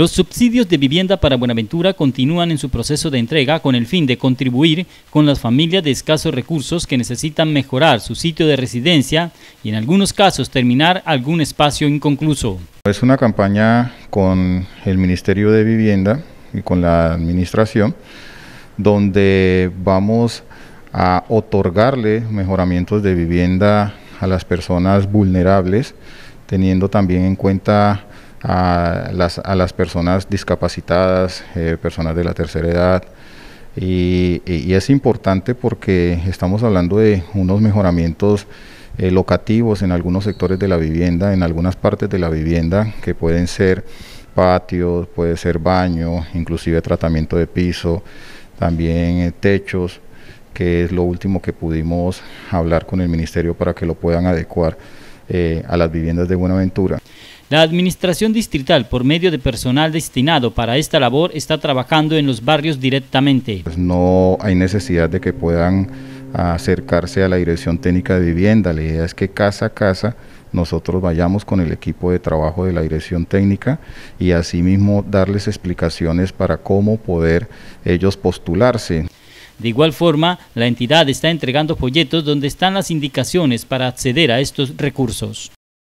Los subsidios de vivienda para Buenaventura continúan en su proceso de entrega con el fin de contribuir con las familias de escasos recursos que necesitan mejorar su sitio de residencia y en algunos casos terminar algún espacio inconcluso. Es una campaña con el Ministerio de Vivienda y con la Administración donde vamos a otorgarle mejoramientos de vivienda a las personas vulnerables, teniendo también en cuenta a las, a las personas discapacitadas, eh, personas de la tercera edad. Y, es importante porque estamos hablando de unos mejoramientos eh, locativos en algunos sectores de la vivienda, en algunas partes de la vivienda que pueden ser patios, puede ser baño, inclusive tratamiento de piso, también eh, techos, que es lo último que pudimos hablar con el ministerio para que lo puedan adecuar. Eh, a las viviendas de Buenaventura. La Administración Distrital, por medio de personal destinado para esta labor, está trabajando en los barrios directamente. Pues no hay necesidad de que puedan acercarse a la Dirección Técnica de Vivienda. La idea es que casa a casa nosotros vayamos con el equipo de trabajo de la dirección técnica y asimismo darles explicaciones para cómo poder ellos postularse. De igual forma, la entidad está entregando folletos donde están las indicaciones para acceder a estos recursos.